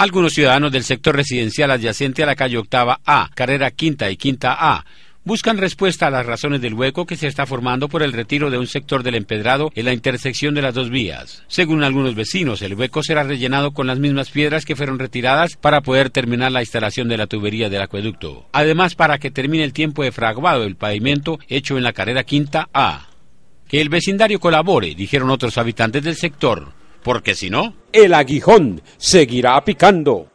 Algunos ciudadanos del sector residencial adyacente a la calle Octava A, carrera Quinta y Quinta A, buscan respuesta a las razones del hueco que se está formando por el retiro de un sector del empedrado en la intersección de las dos vías. Según algunos vecinos, el hueco será rellenado con las mismas piedras que fueron retiradas para poder terminar la instalación de la tubería del acueducto. Además, para que termine el tiempo de fraguado del pavimento hecho en la carrera quinta A. Que el vecindario colabore, dijeron otros habitantes del sector porque si no... El aguijón seguirá picando.